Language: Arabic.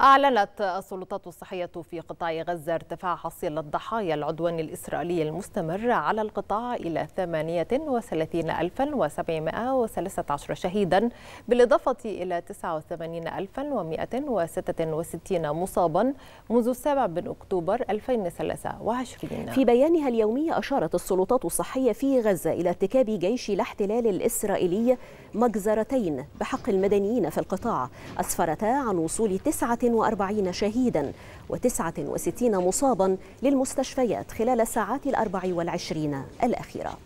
أعلنت السلطات الصحية في قطاع غزة ارتفاع حصيلة ضحايا العدوان الإسرائيلي المستمر على القطاع إلى 38713 شهيدا بالإضافة إلى 89166 مصابا منذ 7 من أكتوبر 2023 في بيانها اليومي أشارت السلطات الصحية في غزة إلى ارتكاب جيش الاحتلال الإسرائيلي مجزرتين بحق المدنيين في القطاع أسفرتا عن وصول تسعة 147 شهيدا و69 مصابا للمستشفيات خلال الساعات الأربع والعشرين الأخيرة